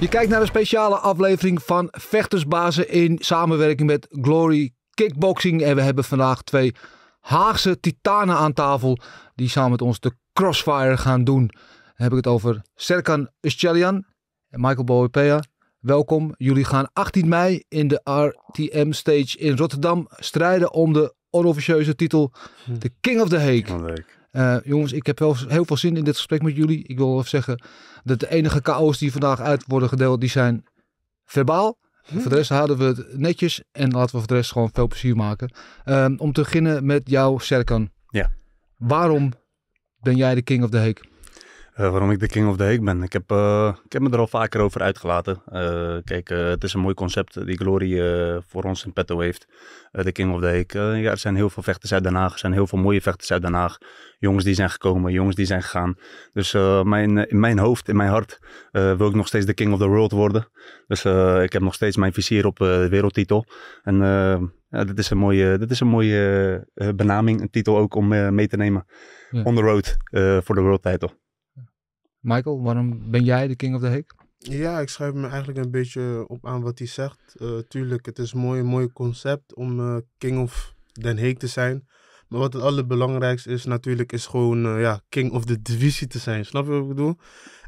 Je kijkt naar een speciale aflevering van Vechtersbazen in samenwerking met Glory Kickboxing. En we hebben vandaag twee Haagse titanen aan tafel die samen met ons de crossfire gaan doen. Dan heb ik het over Serkan Uschalian en Michael Boepea. Welkom. Jullie gaan 18 mei in de RTM Stage in Rotterdam strijden om de onofficieuze titel The hm. King of the Hague. Eh, jongens, ik heb wel heel veel zin in dit gesprek met jullie. Ik wil zeggen dat de enige chaos die vandaag uit worden gedeeld, die zijn verbaal. Hm? Voor de rest houden we het netjes en laten we voor de rest gewoon veel plezier maken. Ehm, om te beginnen met jou, Serkan. Ja. Waarom ben jij de king of the Heek? Eh, waarom ik de King of the Hague ben. Ik heb, eh, ik heb me er al vaker over uitgelaten. Eh, kijk, het is een mooi concept die Glory voor ons in petto heeft. de King of the Heek. ja, er zijn heel veel vechters uit Den Haag. Er zijn heel veel mooie vechters uit Den Haag. Jongens die zijn gekomen, jongens die zijn gegaan. Dus mijn, in mijn hoofd, in mijn hart, wil ik nog steeds de King of the World worden. Dus ik heb nog steeds mijn vizier op de wereldtitel. En ja, dit is een mooie, dit is een mooie benaming, een titel ook om mee te nemen. On the road voor de wereldtitel. Michael, waarom ben jij de King of the Hague? Ja, ik schrijf me eigenlijk een beetje op aan wat hij zegt. Eh, tuurlijk, het is een mooi, mooi concept om eh, King of Den Heek te zijn. Maar wat het allerbelangrijkste is natuurlijk, is gewoon eh, ja, King of de divisie te zijn. Snap je wat ik bedoel?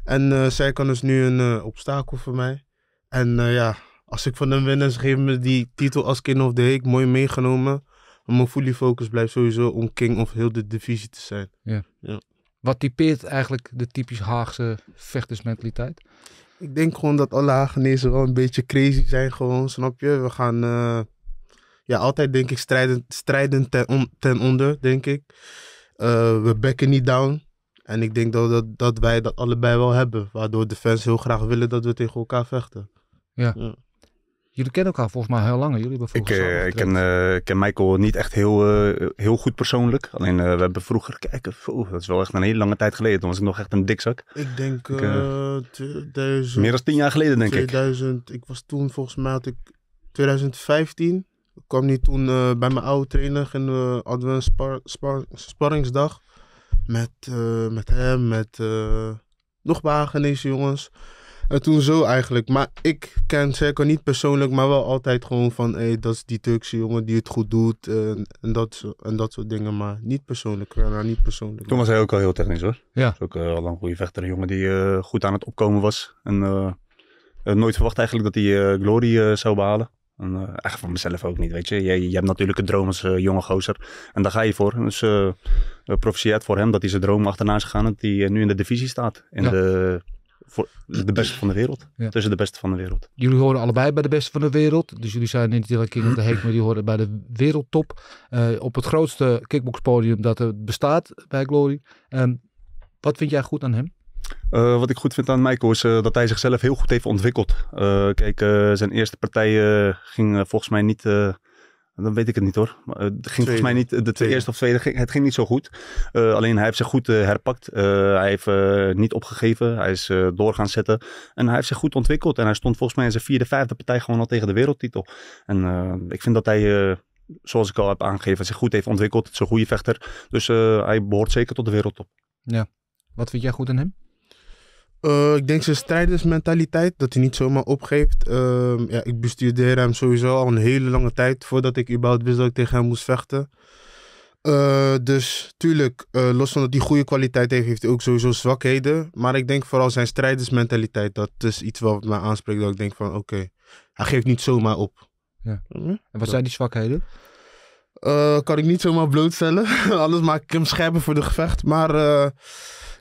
En zij kan dus nu een obstakel voor mij. En ja, als ik van hem win, geef me die titel als King of the Heek mooi meegenomen. Maar mijn fully focus blijft sowieso om King of heel de divisie te zijn. Ja. ja. Wat typeert eigenlijk de typisch Haagse vechtersmentaliteit? Ik denk gewoon dat alle Hagenezen wel een beetje crazy zijn, gewoon, snap je? We gaan eh, ja, altijd, denk ik, strijden, strijden ten, onder, denk ik. Eh, we bekken niet down. En ik denk dat, dat, wij dat allebei wel hebben. Waardoor de fans heel graag willen dat we tegen elkaar vechten. Ja. ja. Jullie kennen elkaar volgens mij heel lang. Jullie hebben ik, uh, ik ken, eh, ken, Michael niet echt heel, eh, heel goed persoonlijk. Alleen we hebben vroeger kijken. Oh, dat is wel echt een hele lange tijd geleden. Toen was ik nog echt een dikzak. Ik denk ik, Meer dan tien jaar geleden, denk 2000, ik. Ik was toen volgens mij had ik 2015. Ik kwam niet toen bij mijn oude trainer en we hadden een spar, sparringsdag met, met hem, met nog een deze jongens. En toen zo eigenlijk. Maar ik ken zeker niet persoonlijk, maar wel altijd gewoon van... Hey, dat is die Turkse jongen die het goed doet en, en dat, en dat soort dingen. Maar niet persoonlijk. Ja, eh, nou, niet persoonlijk. Toen was hij ook al heel technisch hoor. Ja. ook eh, al een goede vechter. Een jongen die eh, goed aan het opkomen was. En nooit verwacht eigenlijk dat hij Glory zou behalen. En, uh, echt van mezelf ook niet, weet je. Je, je hebt natuurlijk een droom als jonge gozer. En daar ga je voor. Dus uh, voor hem dat hij zijn droom achterna is gegaan. Dat hij nu in de divisie staat. In de voor de dus- beste van de wereld. Tussen de beste van de wereld. Jullie horen allebei bij de beste van de wereld. Dus jullie zijn niet alleen King of maar die horen bij de wereldtop. Eh, op het grootste kickboxpodium dat er bestaat bij Glory. Ehm, wat vind jij goed aan hem? Eh, wat ik goed vind aan Michael is eh, dat hij zichzelf heel goed heeft ontwikkeld. kijk, zijn eerste partijen ging volgens mij niet dan weet ik het niet hoor. Maar eh, het ging volgens mij niet, de eerste of tweede, het ging niet zo goed. Eh, alleen hij heeft zich goed eh, herpakt. hij heeft niet opgegeven. Hij is door gaan zetten. En hij heeft zich goed ontwikkeld. En hij stond volgens mij in zijn vierde, vijfde partij gewoon al tegen de wereldtitel. En ik vind dat hij, zoals ik al heb aangegeven, zich goed heeft ontwikkeld. Het is een goede vechter. Dus hij behoort zeker tot de wereldtop. Ja. Wat vind jij goed aan hem? Eh, ik denk zijn strijdersmentaliteit, dat hij niet zomaar opgeeft. Ehm, ja, ik bestudeer hem sowieso al een hele lange tijd voordat ik überhaupt wist dat ik tegen hem moest vechten. Eh, dus tuurlijk, eh, los van dat hij goede kwaliteit heeft, heeft hij ook sowieso zwakheden. Maar ik denk vooral zijn strijdersmentaliteit, dat is iets wat mij aanspreekt. Dat ik denk van oké, hij geeft niet zomaar op. Ja. En wat zijn die zwakheden? kan ik niet zomaar blootstellen. anders maak ik hem scherper voor de gevecht. Maar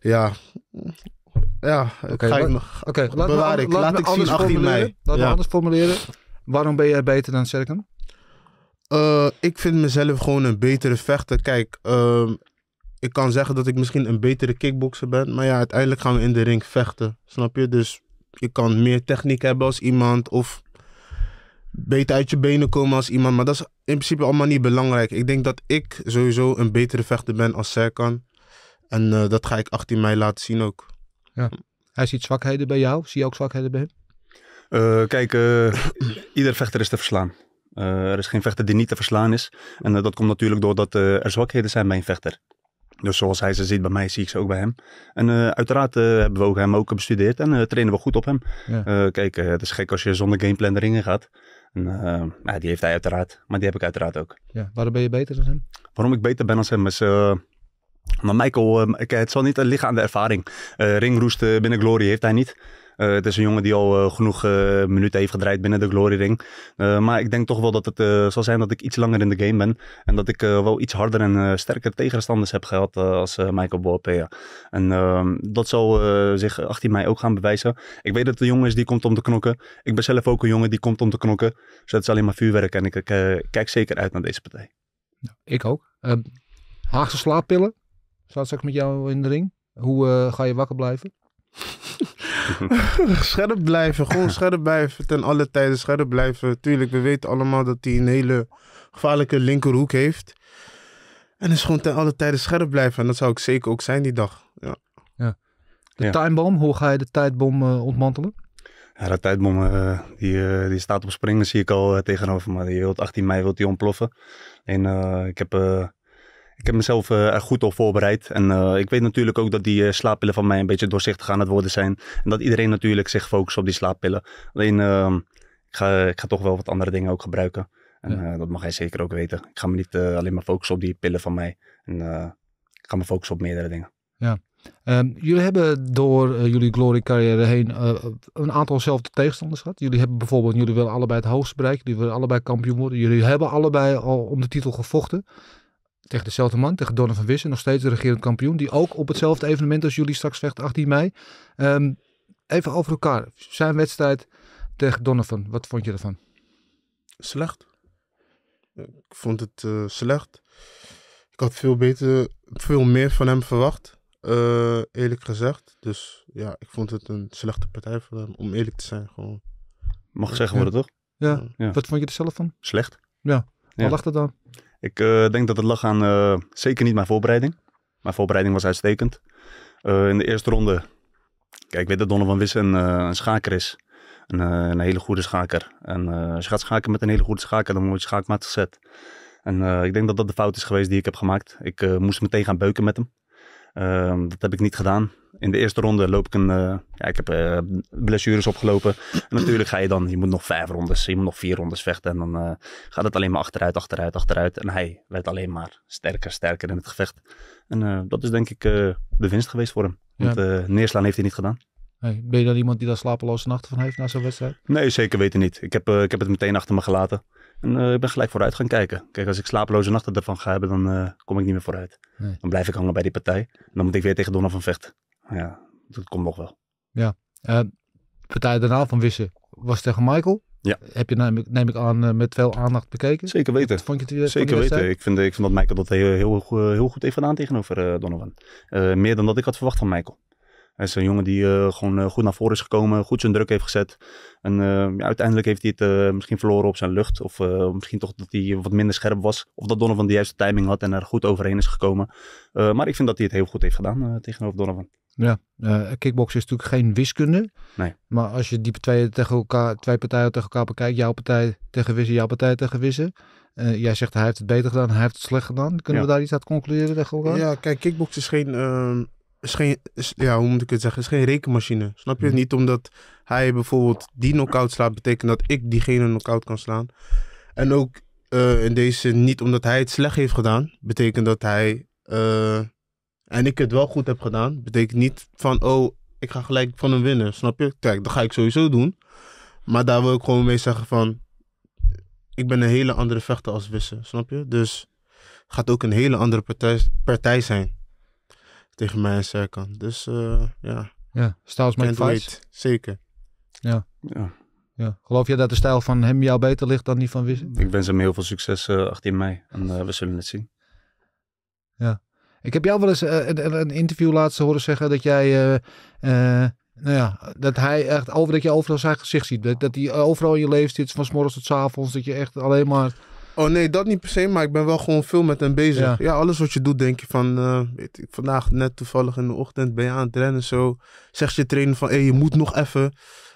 ja, ja, oké. Oké, laat, me, ik. Laat, laat ik zien 18 mei. Laat ja. me anders formuleren. Waarom ben jij beter dan Serkan? Eh, ik vind mezelf gewoon een betere vechter. Kijk, ehm, ik kan zeggen dat ik misschien een betere kickboxer ben. Maar ja, uiteindelijk gaan we in de ring vechten. Snap je? Dus je kan meer techniek hebben als iemand. Of beter uit je benen komen als iemand. Maar dat is in principe allemaal niet belangrijk. Ik denk dat ik sowieso een betere vechter ben als Serkan. En eh, dat ga ik 18 mei laten zien ook. Ja. Hij ziet zwakheden bij jou. Zie je ook zwakheden bij hem? Eh, kijk, eh, ieder vechter is te verslaan. Eh, er is geen vechter die niet te verslaan is. En dat komt natuurlijk doordat er zwakheden zijn bij een vechter. Dus zoals hij ze ziet bij mij, zie ik ze ook bij hem. En uiteraard hebben we ook hem ook bestudeerd en trainen we goed op hem. kijk, het is gek als je zonder gameplan erin gaat. En, die heeft hij uiteraard, maar die heb ik uiteraard ook. Ja. Waarom ben je beter dan hem? Waarom ik beter ben dan hem is, maar Michael, ehm, het zal niet eh, liggen aan de ervaring. Eh, ringroest eh, binnen Glory heeft hij niet. het is een jongen die al genoeg minuten heeft gedraaid binnen de Glory Ring. maar ik denk toch wel dat het zal zijn dat ik iets langer in de game ben. En dat ik wel iets harder en sterker tegenstanders heb gehad als Michael Boapea. En ehm, dat zal zich 18 mei ook gaan bewijzen. Ik weet dat de jongen is die komt om te knokken. Ik ben zelf ook een jongen die komt om te knokken. Dus dat is alleen maar vuurwerk. En ik kijk zeker uit naar deze partij. Ik ook. Ehm, Haagse slaappillen? Zal straks met jou in de ring? Hoe eh, ga je wakker blijven? scherp blijven, gewoon scherp blijven ten alle tijden, scherp blijven. Tuurlijk, we weten allemaal dat hij een hele gevaarlijke linkerhoek heeft. En dus gewoon ten alle tijden scherp blijven. En dat zou ik zeker ook zijn die dag. Ja. ja. De ja. hoe ga je de tijdbom eh, ontmantelen? Ja, de tijdbom eh, die, die staat op springen, zie ik al tegenover Maar Die wilt 18 mei wilt die ontploffen. En ik heb ik heb mezelf eh, er goed op voorbereid. En eh, ik weet natuurlijk ook dat die eh, slaappillen van mij een beetje doorzichtig aan het worden zijn. En dat iedereen natuurlijk zich focust op die slaappillen. Alleen, ehm, ik, ga, ik ga toch wel wat andere dingen ook gebruiken. En dat mag hij zeker ook weten. Ik ga me niet alleen maar focussen op die pillen van mij. En, ik ga me focussen op meerdere dingen. Ja. Ehm, jullie hebben door jullie glory carrière heen een aantal zelfde tegenstanders gehad. Jullie hebben bijvoorbeeld, jullie willen allebei het hoogste bereiken. Jullie willen allebei kampioen worden. Jullie hebben allebei al om de titel gevochten tegen dezelfde man, tegen Donovan Wissen, nog steeds de regerend kampioen, die ook op hetzelfde evenement als jullie straks vecht, 18 mei. Ehm, even over elkaar, zijn wedstrijd tegen Donovan, wat vond je ervan? Slecht. Ik vond het eh, slecht. Ik had veel, beter, veel meer van hem verwacht, eh, eerlijk gezegd. Dus ja, ik vond het een slechte partij voor hem, om eerlijk te zijn. Gewoon. Mag zeggen worden, ja. toch? Ja. Wat vond je er zelf van? Slecht. Ja. Wat lag er dan? Ik eh, denk dat het lag aan eh, zeker niet mijn voorbereiding. Mijn voorbereiding was uitstekend. Eh, in de eerste ronde, kijk, ik weet dat Donovan Wissen een schaker is. Een, een, hele goede schaker. En als je gaat schaken met een hele goede schaker, dan moet je schaakmaat gezet. En ik denk dat dat de fout is geweest die ik heb gemaakt. Ik moest meteen gaan beuken met hem. Ehm, dat heb ik niet gedaan. In de eerste ronde loop ik een. Eh, ja, ik heb eh, blessures opgelopen. En natuurlijk ga je dan. Je moet nog vijf rondes. Je moet nog vier rondes vechten. En dan eh, gaat het alleen maar achteruit, achteruit, achteruit. En hij werd alleen maar sterker, sterker in het gevecht. En dat is denk ik de winst geweest voor hem. Want neerslaan heeft hij niet gedaan. Hey, ben je dan iemand die daar slapeloze nachten van heeft na zo'n wedstrijd? Nee, zeker weten niet. Ik heb, ik heb het meteen achter me gelaten. En eh, ik ben gelijk vooruit gaan kijken. Kijk, als ik slapeloze nachten ervan ga hebben, dan eh, kom ik niet meer vooruit. Dan blijf ik hangen bij die partij. dan moet ik weer tegen Donovan vechten. Ja, dat komt nog wel. Ja. Uh, partij daarna van Wissen was tegen Michael. Ja. Heb je, neem ik, neem ik aan, met veel aandacht bekeken? Zeker weten. vond je het, Zeker weten. Ik vind, ik vind dat Michael dat heel, heel, heel goed heeft gedaan tegenover Donovan. meer dan dat ik had verwacht van Michael. Hij is een jongen die eh, gewoon eh, goed naar voren is gekomen, goed zijn druk heeft gezet. En eh, uiteindelijk heeft hij het misschien verloren op zijn lucht. Of misschien toch dat hij wat minder scherp was. Of dat Donovan de juiste timing had en er goed overheen is gekomen. maar ik vind dat hij het heel goed heeft gedaan tegenover Donovan. Ja, kickboksen is natuurlijk geen wiskunde. Nee. Maar als je die twee, tegen elkaar, twee partijen tegen elkaar bekijkt, jouw partij tegen Wissen, jouw partij tegen Wissen. jij zegt hij heeft het beter gedaan, hij heeft het slecht gedaan. Kunnen we daar iets uit concluderen tegen elkaar? Ja, kijk, kickbox is geen ehm, is geen, ja, hoe moet ik het zeggen, is geen rekenmachine. Snap je? Mhm. Niet omdat hij bijvoorbeeld die knockout slaat, betekent dat ik diegene knockout kan slaan. En ook eh, in deze, niet omdat hij het slecht heeft gedaan, betekent dat hij eh, en ik het wel goed heb gedaan, betekent niet van, oh, ik ga gelijk van hem winnen. Snap je? Kijk, dat ga ik sowieso doen. Maar daar wil ik gewoon mee zeggen van, ik ben een hele andere vechter als Wissen, snap je? Dus het gaat ook een hele andere partij, partij zijn tegen mij en Serkan. Dus uh, ja. Ja, styles make fights. Zeker. Ja. ja. Ja. Geloof je dat de stijl van hem jou beter ligt dan die van Wissing? Ik wens hem heel veel succes 18 eh, mei. En eh, we zullen het zien. Ja. Ik heb jou wel eens een, een, interview laten horen zeggen dat jij... nou ja, dat hij echt over dat je overal zijn gezicht ziet. Dat, dat hij overal in je leven zit, van s morgens tot s avonds. Dat je echt alleen maar Oh nee, dat niet per se, maar ik ben wel gewoon veel met hem bezig. Ja, alles wat je doet, denk je van, eh, weet ik, vandaag net toevallig in de ochtend ben je aan het rennen zo. Zegt je trainer van, hé, je moet nog even.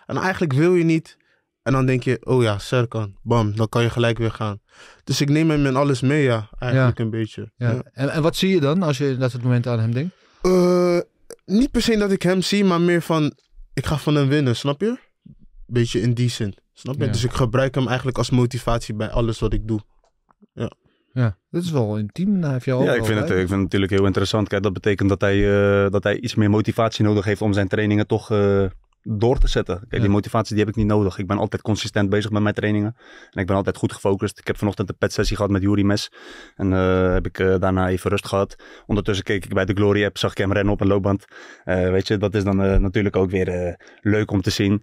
En eigenlijk wil je niet. En dan denk je, oh ja, Serkan, bam, dan kan je gelijk weer gaan. Dus ik neem hem in alles mee, ja, eigenlijk een beetje. Ja. ja. En, en wat zie je dan als je dat het moment aan hem denkt? Uh, niet per se dat ik hem zie, maar meer van, ik ga van hem winnen, snap je? Beetje indecent. Snap je? Dus ik gebruik hem eigenlijk als motivatie bij alles wat ik doe. Ja. Ja, dit is wel intiem. heb je al ja, ik vind, het, eh, ik vind het natuurlijk heel interessant. Kijk, dat betekent dat hij, eh, dat hij iets meer motivatie nodig heeft om zijn trainingen toch eh, door te zetten. Kijk, die motivatie die heb ik niet nodig. Ik ben altijd consistent bezig met mijn trainingen. En ik ben altijd goed gefocust. Ik heb vanochtend een pet-sessie gehad met Juri Mes. En heb ik daarna even rust gehad. Ondertussen keek ik bij de Glory app, zag ik hem rennen op een loopband. weet je, dat is dan natuurlijk ook weer leuk om te zien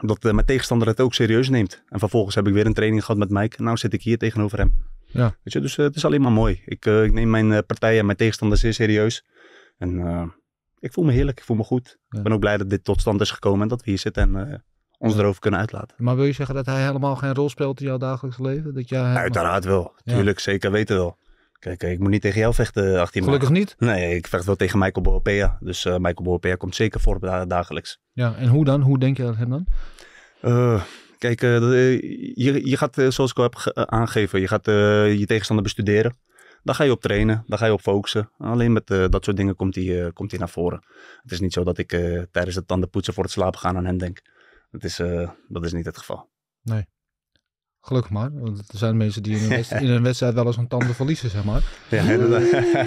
omdat eh, mijn tegenstander het ook serieus neemt. En vervolgens heb ik weer een training gehad met Mike. En nu zit ik hier tegenover hem. Ja. Weet je, dus eh, het is alleen maar mooi. Ik, eh, ik neem mijn partijen, en mijn tegenstander zeer serieus. En ik voel me heerlijk, ik voel me goed. Ik ben ook blij dat dit tot stand is gekomen en dat we hier zitten en ons erover kunnen uitlaten. Maar wil je zeggen dat hij helemaal geen rol speelt in jouw dagelijks leven? Dat jij Uiteraard wel, Tuurlijk, zeker weten wel. Kijk, ik moet niet tegen jou vechten, 18 eh, Gelukkig niet? Nee, ik vecht wel tegen Michael Boapea. Dus uh, Michael Boapea komt zeker voor dagelijks. Ja, en hoe dan? Hoe denk je dat hem dan? Eh, kijk, je, je gaat, zoals ik al heb aangegeven, je gaat je tegenstander bestuderen. Dan ga je op trainen, daar ga je op focussen. Alleen met dat soort dingen komt hij komt hij naar voren. Het is niet zo dat ik tijdens het tandenpoetsen voor het slapen gaan aan hem denk. Dat is, dat is niet het geval. Nee. Gelukkig maar. Want er zijn mensen die in een, wedstrijd, wel eens een tanden verliezen, zeg maar. Ja,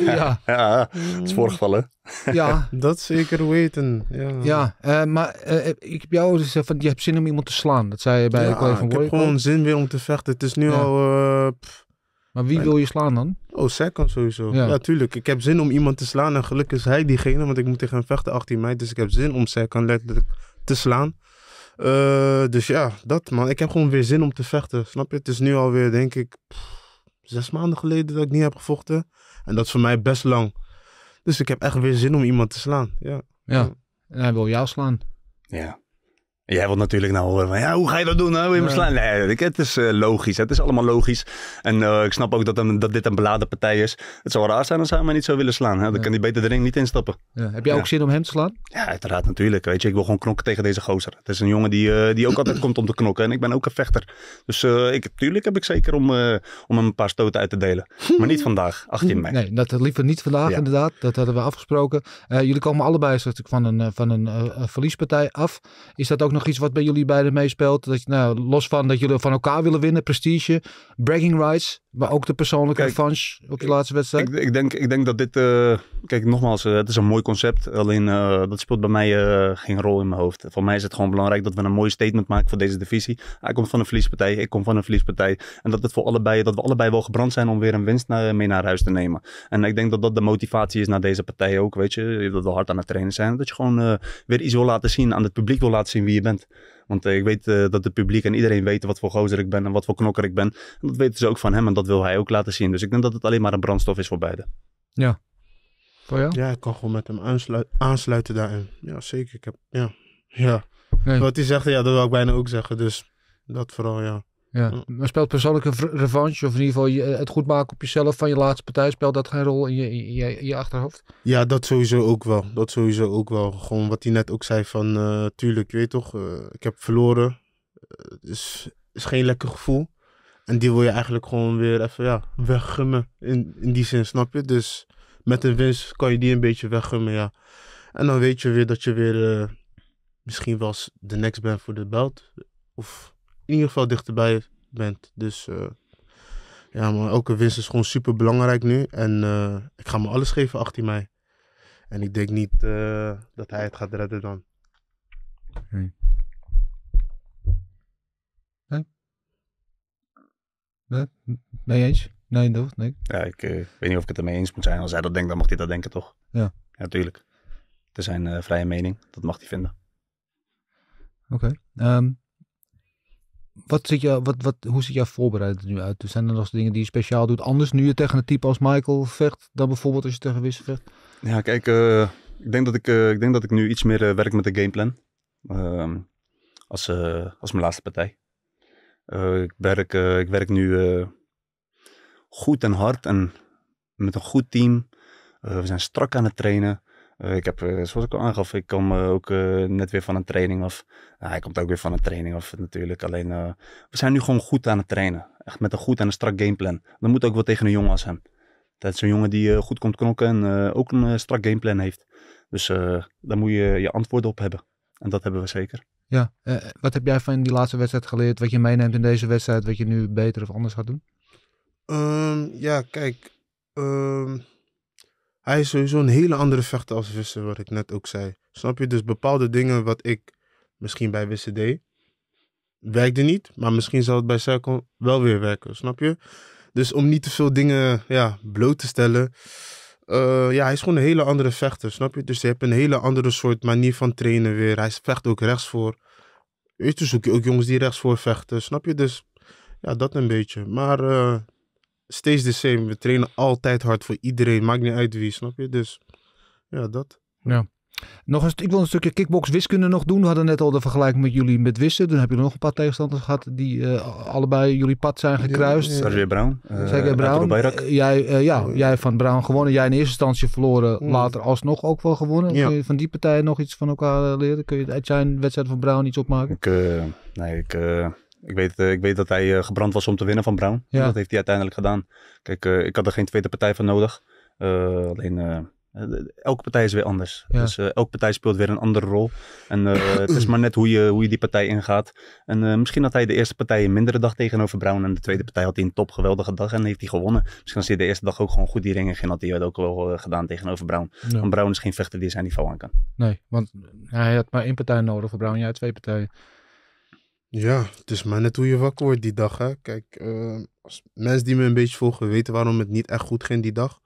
ja. het is voorgevallen. Ja. Dat zeker weten. Ja, ja eh, maar eh, eh, ik heb jou gezegd van, je hebt zin om iemand te slaan. Dat zei je bij ja, de collega van Ik heb gewoon zin weer om te vechten. Het is nu al... maar wie wil je slaan dan? Oh, kan sowieso. Ja. tuurlijk. Ik heb zin om iemand te slaan en gelukkig is hij diegene, want ik moet tegen hem vechten 18 mei. Dus ik heb zin om kan letterlijk te slaan. Eh, dus ja, dat man. Ik heb gewoon weer zin om te vechten. Snap je? Het is nu alweer, denk ik, zes maanden geleden dat ik niet heb gevochten. En dat is voor mij best lang. Dus ik heb echt weer zin om iemand te slaan. Ja. Ja. En hij wil jou slaan. Ja. Jij wilt natuurlijk nou horen van, ja, hoe ga je dat doen? Hè? je slaan Nee, het is eh, logisch. Het is allemaal logisch. En eh, ik snap ook dat, een, dat dit een beladen partij is. Het zou raar zijn als hij mij niet zou willen slaan. Hè? Dan kan hij beter de ring niet instappen. Ja. Heb jij ook zin om hem te slaan? Ja, uiteraard natuurlijk. Weet je, ik wil gewoon knokken tegen deze gozer. Het is een jongen die, eh, die ook altijd komt om te knokken. En ik ben ook een vechter. Dus ik, tuurlijk heb ik zeker om, om hem een paar stoten uit te delen. Maar niet vandaag, 18 mei. Nee, dat liever niet vandaag inderdaad. Dat hadden we afgesproken. jullie komen allebei van een, van een verliespartij af. Is dat ook nog iets wat bij jullie beiden meespeelt? Dat, nou, los van dat jullie van elkaar willen winnen, prestige, bragging rights, maar ook de persoonlijke revanche op de laatste wedstrijd? Ik, ik, denk, ik denk dat dit, eh, kijk nogmaals, eh, het is een mooi concept, alleen eh, dat speelt bij mij geen rol in mijn hoofd. Voor mij is het gewoon belangrijk dat we een mooi statement maken voor deze divisie. Hij komt van een verliespartij, ik kom van een verliespartij. En dat, het voor allebei, dat we allebei wel gebrand zijn om weer een winst naar, mee naar huis te nemen. En ik denk dat dat de motivatie is naar deze partij ook, weet je. Dat we hard aan het trainen zijn. Dat je gewoon weer iets wil laten zien, aan het publiek wil laten zien wie je want eh, ik weet eh, dat het publiek en iedereen weet wat voor gozer ik ben en wat voor knokker ik ben. En dat weten ze ook van hem en dat wil hij ook laten zien. Dus ik denk dat het alleen maar een brandstof is voor beide. Ja. Voor jou? Ja, ik kan gewoon met hem aansluiten, daarin. Ja, zeker. Ik heb, ja. ja. Wat hij zegt, ja, dat wil ik bijna ook zeggen. Dus dat vooral, ja. Ja. Hm. Maar speelt persoonlijke revanche, of in ieder geval eh, het goed maken op jezelf van je laatste partij, speelt dat geen rol in je, je, je achterhoofd? Ja, dat sowieso ook wel. Dat sowieso ook wel. Gewoon wat hij net ook zei van, uh, tuurlijk, je weet toch, eh, ik heb verloren. Het is, is geen lekker gevoel. En die wil je eigenlijk gewoon weer even ja, weggummen. In, in die zin, snap je? Dus met een winst kan je die een beetje weggummen, ja. En dan weet je weer dat je weer misschien wel de next bent voor de belt. Of in ieder geval dichterbij bent. Dus eh, ja, maar elke winst is gewoon super belangrijk nu. En eh, ik ga me alles geven 18 mei. En ik denk niet eh, dat hij het gaat redden dan. Nee. Nee? Nee, eens? Nee, dat nee. Ja, ik weet niet of ik het ermee eens moet zijn. Als hij dat denkt, dan mag hij dat denken, toch? Ja. Natuurlijk. Ja, het is zijn vrije mening. Dat mag hij vinden. Oké. Okay. Ehm, wat zit je, wat, wat, hoe ziet jouw voorbereiding er nu uit? Zijn er nog dingen die je speciaal doet? Anders nu je tegen een type als Michael vecht dan bijvoorbeeld als je tegen Wisse vecht? Ja, kijk, eh, ik, denk dat ik, eh, ik denk dat ik nu iets meer eh, werk met de gameplan. Ehm, als, als mijn laatste partij. ik, werk, ik werk nu goed en hard en met een goed team. we zijn strak aan het trainen. Eh, ik heb, eh, zoals ik al aangaf, ik kom eh, ook net weer van een training of ah, hij komt ook weer van een training of natuurlijk. Alleen, we zijn nu gewoon goed aan het trainen. Echt met een goed en een strak gameplan. Dan moet ook wel tegen een jongen als hem. Dat is een jongen die goed komt knokken en ook een strak gameplan heeft. Dus daar moet je je antwoorden op hebben. En dat hebben we zeker. Ja, wat heb jij van die laatste wedstrijd geleerd? Wat je meeneemt in deze wedstrijd, wat je nu beter of anders gaat doen? Ehm, ja, kijk. Um hij is sowieso een hele andere vechter als Wisse, wat ik net ook zei. Snap je? Dus bepaalde dingen wat ik misschien bij Wisse deed, werkte niet. Maar misschien zal het bij Circle wel weer werken, snap je? Dus om niet te veel dingen ja, bloot te stellen. Eh, ja, hij is gewoon een hele andere vechter, snap je? Dus je hebt een hele andere soort manier van trainen weer. Hij vecht ook rechts voor. Weet je, zoek dus je ook jongens die rechts voor vechten, snap je? Dus ja, dat een beetje. Maar eh, steeds de same. We trainen altijd hard voor iedereen. Maakt niet uit wie, snap je? Dus ja, dat. Ja. Nog eens, ik wil een stukje kickbox wiskunde nog doen. We hadden net al de vergelijking met jullie met wissen. Dan heb je nog een paar tegenstanders gehad die eh, allebei jullie pad zijn gekruist. Sergej Brown. Uh, Brown. jij, ja, jij van Brown gewonnen. Jij in eerste instantie verloren. Mm. Later alsnog ook wel gewonnen. Ja. je van die partijen nog iets van elkaar leren? Kun je uit zijn wedstrijd van Brown iets opmaken? Ik, nee, ik ik weet, eh, ik weet dat hij eh, gebrand was om te winnen van Brown. Ja. Dat heeft hij uiteindelijk gedaan. Kijk, eh, ik had er geen tweede partij van nodig. alleen elke partij is weer anders. Dus elke partij speelt weer een andere rol. En het is maar net hoe je, hoe je die partij ingaat. En misschien had hij de eerste partij een mindere dag tegenover Brown. En de tweede partij had hij een top geweldige dag en heeft hij gewonnen. Misschien als hij de eerste dag ook gewoon goed die ringen ging, had hij dat ook wel gedaan tegenover Brown. Want Brown is geen vechter die zijn niveau aan kan. Nee, want hij had maar één partij nodig voor Brown. Jij ja, twee partijen. Ja, het is maar net hoe je wakker wordt die dag. Hè? Kijk, eh, als mensen die me een beetje volgen weten waarom het niet echt goed ging die dag.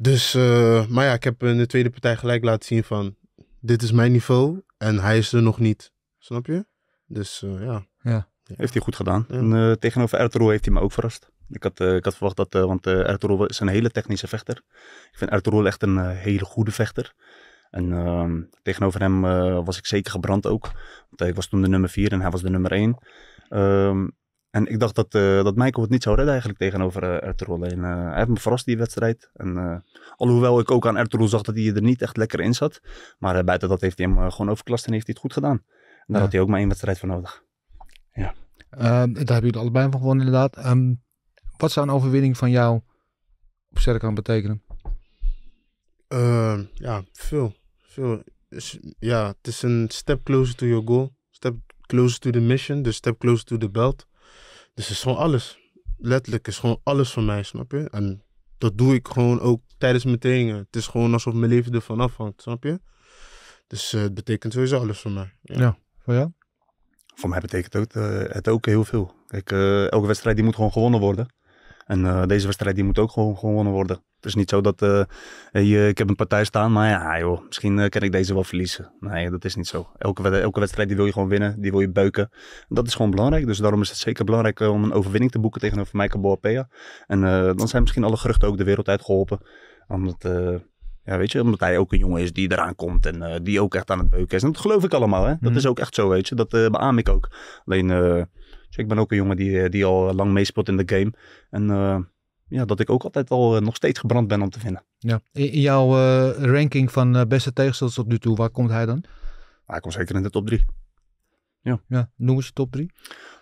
Dus, eh, maar ja, ik heb de tweede partij gelijk laten zien van, dit is mijn niveau en hij is er nog niet. Snap je? Dus eh, ja. ja. Heeft hij goed gedaan. En, tegenover Ertugrul heeft hij me ook verrast. Ik had, ik had verwacht dat, want Ertugrul is een hele technische vechter. Ik vind Ertugrul echt een hele goede vechter. En ehm, tegenover hem eh, was ik zeker gebrand ook. Want ik was toen de nummer 4 en hij was de nummer 1. Ehm, en ik dacht dat, uh, dat Michael het niet zou redden eigenlijk tegenover eh, Ertugrul. En, hij heeft me verrast die wedstrijd. En, alhoewel ik ook aan Ertugrul zag dat hij er niet echt lekker in zat. Maar buiten dat heeft hij hem gewoon overklast en heeft hij het goed gedaan. En daar had hij ook maar één wedstrijd voor nodig. Ja. Ehm, daar hebben het allebei van gewonnen inderdaad. wat zou een overwinning van jou op Serkan betekenen? Ehm, ja, veel. veel. Is, ja, het is een step closer to your goal. Step closer to the mission. Dus step closer to the belt. Dus het is gewoon alles. Letterlijk, is gewoon alles voor mij, snap je? En dat doe ik gewoon ook tijdens mijn trainingen. Het is gewoon alsof mijn leven ervan hangt snap je? Dus eh, het betekent sowieso alles voor mij. Ja, voor jou? Voor mij betekent het ook, eh, het ook heel veel. Kijk, eh, elke wedstrijd die moet gewoon gewonnen worden. En deze wedstrijd die moet ook gewoon gewonnen worden is niet zo dat eh, je, ik heb een partij staan, maar ja joh, misschien eh, kan ik deze wel verliezen. Nee, dat is niet zo. Elke, elke wedstrijd die wil je gewoon winnen, die wil je beuken. Dat is gewoon belangrijk, dus daarom is het zeker belangrijk eh, om een overwinning te boeken tegenover Michael Boapea. En dan zijn misschien alle geruchten ook de wereld uitgeholpen. Omdat... Ja, weet je, omdat hij ook een jongen is die eraan komt en die ook echt aan het beuken is. En dat geloof ik allemaal, hè. Dat mhm. is ook echt zo, weet je. Dat uh, beaam ik ook. Alleen, ik ben ook een jongen die, die al lang meespeelt in de game. En ja, dat ik ook altijd wel eh, nog steeds gebrand ben om te vinden. Ja. In, jouw eh, ranking van eh, beste tegenstanders tot nu toe, waar komt hij dan? Ah, hij komt zeker in de top 3. Ja. ja. Noem eens de top 3.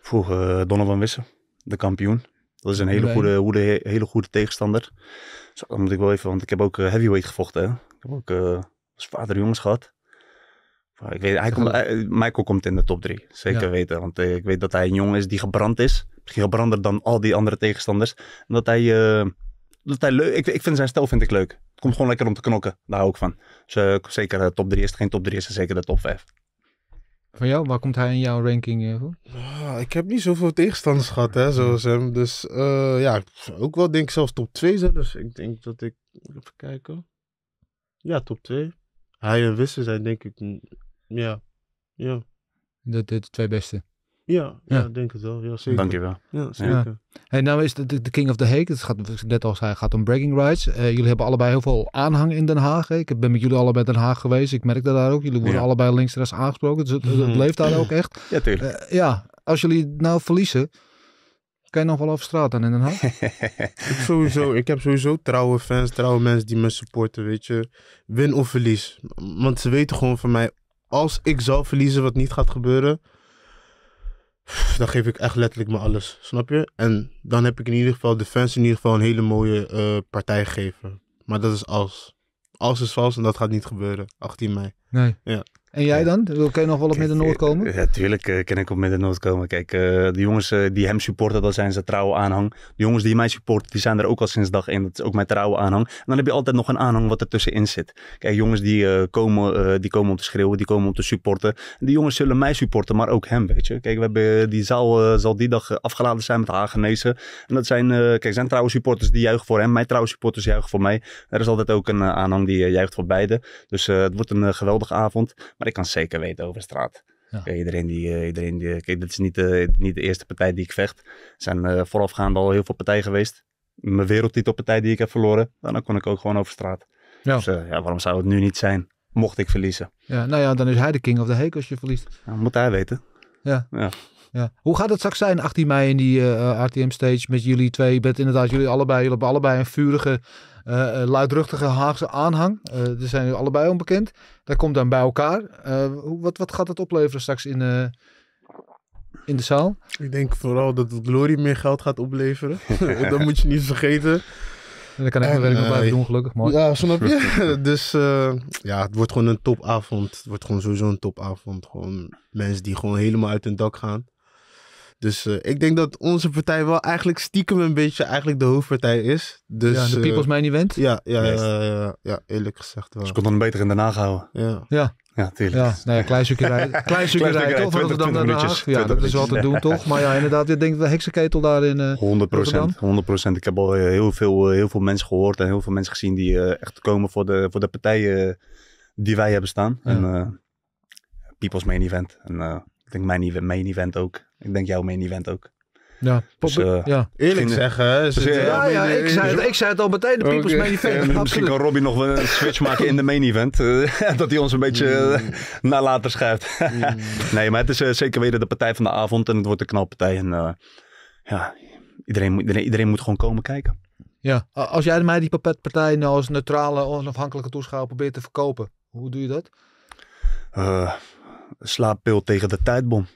Vroeger Donovan Wissen, de kampioen. Dat is een hele, goede, hele goede tegenstander. Zo, dan moet ik wel even, want ik heb ook heavyweight gevochten. Hè? Ik heb ook uh, vader jongens gehad. Ik weet, hij komt, eh, Michael komt in de top drie, zeker weten. Want eh, ik weet dat hij een jongen is die gebrand is. Misschien gebrander dan al die andere tegenstanders. En dat hij, eh, dat hij leuk, ik, ik vind zijn stijl vind ik leuk. Het komt gewoon lekker om te knokken, daar hou ik van. Dus zeker de top drie is geen top drie, is zeker de top vijf. Van jou, waar komt hij in jouw ranking voor? Ah, ik heb niet zoveel tegenstanders gehad, hè, zoals hem. Dus ja, ook wel denk ik zelfs top 2 zelfs. Ik denk dat ik, even kijken. Ja, top 2. Hij en Wisse zijn denk ik, ja, ja. De, de, de twee beste. Ja, ja, denk het wel. Ja, zeker. Dankjewel. Ja, zeker. Hey, nou is de, de King of the Hague, het gaat, net als hij gaat om bragging rights. Eh, jullie hebben allebei heel veel aanhang in Den Haag. Ik ben met jullie allebei in Den Haag geweest. Ik merk dat daar ook. Jullie worden allebei links rechts aangesproken. Dus het, het, mhm. leeft daar ook echt. Ja, tuurlijk. Eh, ja, als jullie nou verliezen, kan je nog wel straat dan in Den Haag? ik, sowieso, ik heb sowieso trouwe fans, trouwe mensen die me supporten, weet je. Win of verlies. Want ze weten gewoon van mij, als ik zou verliezen wat niet gaat gebeuren, dan geef ik echt letterlijk me alles, snap je? En dan heb ik in ieder geval de fans in ieder geval een hele mooie eh, partij gegeven. Maar dat is als. Als is vals en dat gaat niet gebeuren, 18 mei. Nee. Ja. En jij dan? Kun je nog wel op Midden-Noord eh, komen? Ja, eh, tuurlijk eh, kan ik op Midden-Noord komen. Kijk, de jongens die hem supporten, dat zijn zijn trouwe aanhang. De jongens die mij supporten, die zijn er ook al sinds dag één. Dat is ook mijn trouwe aanhang. En dan heb je altijd nog een aanhang wat er tussenin zit. Kijk, jongens die, komen, die komen om te schreeuwen, die komen om te supporten. En die jongens zullen mij supporten, maar ook hem, weet je. Kijk, we hebben, die zaal zal die dag afgeladen zijn met hagenese. En dat zijn, kijk, zijn trouwe supporters die juichen voor hem. Mijn trouwe supporters juichen voor mij. Er is altijd ook een aanhang die juicht voor beide. Dus het wordt een geweldige avond ik kan zeker weten over straat. Ja. iedereen die, eh, iedereen die, kijk, dit is niet de, eh, niet de eerste partij die ik vecht. Er zijn uh, voorafgaand al heel veel partijen geweest. Mijn wereldtitelpartij die ik heb verloren, dan kon ik ook gewoon over straat. Ja. Dus ja, waarom zou het nu niet zijn, mocht ik verliezen? Ja, nou ja, dan is hij de king of the Heek als je verliest. moet hij weten. Ja. ja. Ja. Hoe gaat het straks zijn, 18 mei in die uh, RTM stage met jullie twee? Je bent inderdaad, jullie allebei, jullie hebben allebei een vurige uh, luidruchtige Haagse aanhang. Uh, zijn nu allebei onbekend. Dat komt dan bij elkaar. wat, wat gaat dat opleveren straks in, in de zaal? Ik denk vooral dat Glory meer geld gaat opleveren. dat moet je niet vergeten. En dan kan ik mijn werk nog blijven doen, gelukkig. Mooi. Ja, snap je? dus ja, het wordt gewoon een topavond. Het wordt gewoon sowieso een topavond. Gewoon mensen die gewoon helemaal uit hun dak gaan. Dus eh, ik denk dat onze partij wel eigenlijk stiekem een beetje eigenlijk de hoofdpartij is. Dus, ja, de eh, People's Main Event? Ja, ja, ja, ja, eerlijk gezegd wel. Dus ik kon dan beter in de nagehouden houden. Ja. ja. Ja, tuurlijk. Ja, nou ja, kleinzoekerij, toch? 20, Ja, dat is wel te doen, toch? Maar ja, inderdaad, ik denk dat de heksenketel daarin... Uh, eh, 100 procent, 100 Ik heb al heel veel, heel veel mensen gehoord en heel veel mensen gezien die echt komen voor de, voor de partijen die wij hebben staan. En People's Main Event. En ik denk mijn main event ook. Ik denk jouw main event ook. Ja, dus, eh, ja. eerlijk zeggen. ja, ja, ik, zei het, ik zei het al meteen, de People's okay. Event. misschien kan Robbie nog een switch maken in de Main Event. Eh, dat hij ons een beetje mm. eh, naar later schuift. Mm. Nee, maar het is zeker weten de partij van de avond en het wordt een knalpartij. En ja, iedereen moet, iedereen, iedereen moet gewoon komen kijken. Ja, als jij mij die partij nou als neutrale, onafhankelijke toeschouwer probeert te verkopen, hoe doe je dat? slaappil tegen de tijdbom.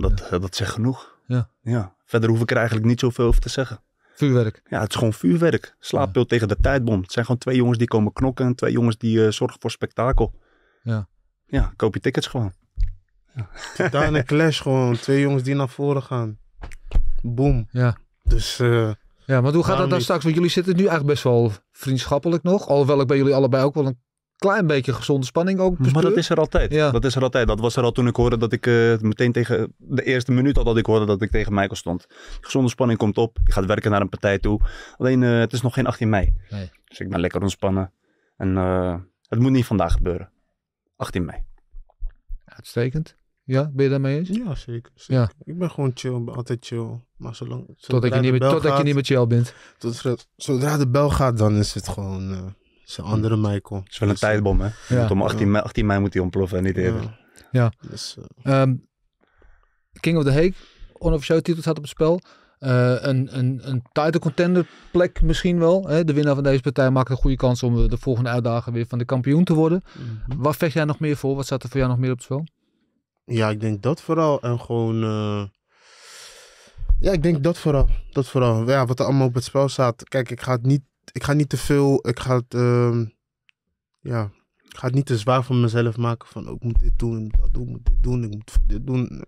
Dat, eh, dat zegt genoeg. Ja. ja. Verder hoef ik er eigenlijk niet zoveel over te zeggen. Vuurwerk. Ja, het is gewoon vuurwerk. Slaappil tegen de tijdbom. Het zijn gewoon twee jongens die komen knokken en twee jongens die eh, zorgen voor spektakel. Ja. Ja, koop je tickets gewoon. Ja. Daar een clash gewoon. Twee jongens die naar voren gaan. Boom. Ja. Dus... Eh, ja, maar hoe gaat dat dan straks? Want jullie zitten nu eigenlijk best wel vriendschappelijk nog. Alhoewel ik bij jullie allebei ook wel een klein beetje gezonde spanning ook Maar dat is er altijd. Dat is er altijd. Dat was er al toen ik hoorde dat ik eh, meteen tegen de eerste minuut al dat ik hoorde dat ik tegen Michael stond. Gezonde spanning komt op. Je gaat werken naar een partij toe. Alleen eh, het is nog geen 18 mei. Nee. Dus ik ben lekker ontspannen. En eh, het moet niet vandaag gebeuren. 18 mei. Uitstekend. Ja, ben je daarmee eens? Ja, zeker. Ja. Ik ben gewoon chill, altijd chill. Maar zolang. Totdat je, niet totdat je niet met chill bent. Tot, zodra de bel gaat, dan is het gewoon is andere hm. Michael. Het is wel een dus, eh, tijdbom, hè? Om 18, mei, 18 mei moet hij ontploffen en niet eerder. Ja. Dus, eh, ehm, King of the Hague, onofficiële titel staat op het spel. Uh, een, een, een title contender plek misschien wel. Hè? De winnaar van deze partij maakt een goede kans om de volgende uitdaging weer van de kampioen te worden. Mhm. Wat vecht jij nog meer voor? Wat staat er voor jou nog meer op het spel? Ja, ik denk dat vooral. En gewoon... Ja, ik denk dat vooral. Dat vooral. Ja, wat er allemaal op het spel staat. Kijk, ik ga het niet ik ga niet te veel. Ik ga het. Ehm, ja. Ik ga het niet te zwaar van mezelf maken. Van oh, ik moet dit doen, ik moet dat doen, moet dit doen, ik moet dit doen.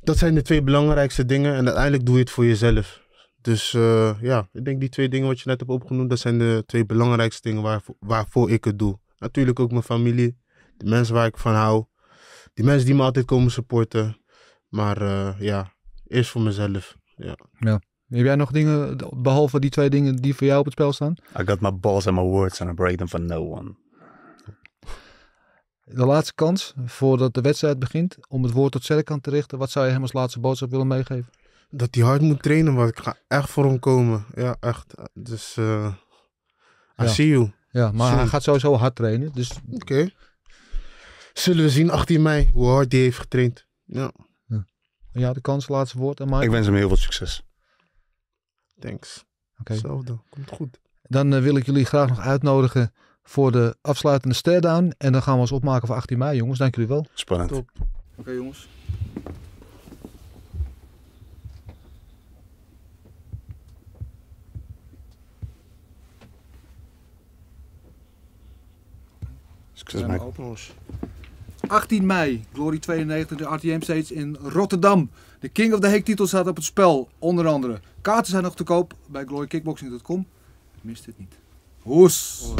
Dat zijn de twee belangrijkste dingen. En uiteindelijk doe je het voor jezelf. Dus eh, ja, ik denk die twee dingen wat je net hebt opgenoemd, dat zijn de twee belangrijkste dingen waarvoor, ik het doe. Natuurlijk ook mijn familie, de mensen waar ik van hou, die mensen die me altijd komen supporten. Maar eh, ja, eerst voor mezelf. Ja. ja. Heb jij nog dingen, behalve die twee dingen die voor jou op het spel staan? I got my balls and my words and I break them for no one. De laatste kans voordat de wedstrijd begint om het woord tot Serkan te richten. Wat zou je hem als laatste boodschap willen meegeven? Dat hij hard moet trainen, want ik ga echt voor hem komen. Ja, echt. Dus eh, I see you. Ja, maar hij gaat sowieso hard trainen. Dus... Oké. Zullen we zien 18 mei hoe hard hij heeft getraind. Ja. Ja, de kans, laatste woord. En Mike? Ik wens hem heel veel succes. Thanks. Okay. Hetzelfde. Komt goed. Dan eh, wil ik jullie graag nog uitnodigen voor de afsluitende stare En dan gaan we ons opmaken voor 18 mei, jongens. Dank jullie wel. Spannend. Top. Oké, okay, jongens. open me. 18 mei, Glory 92, de RTM Stage in Rotterdam. De King of the Hake titel staat op het spel, onder andere. Kaarten zijn nog te koop bij glorykickboxing.com. Mist het niet. Hoes.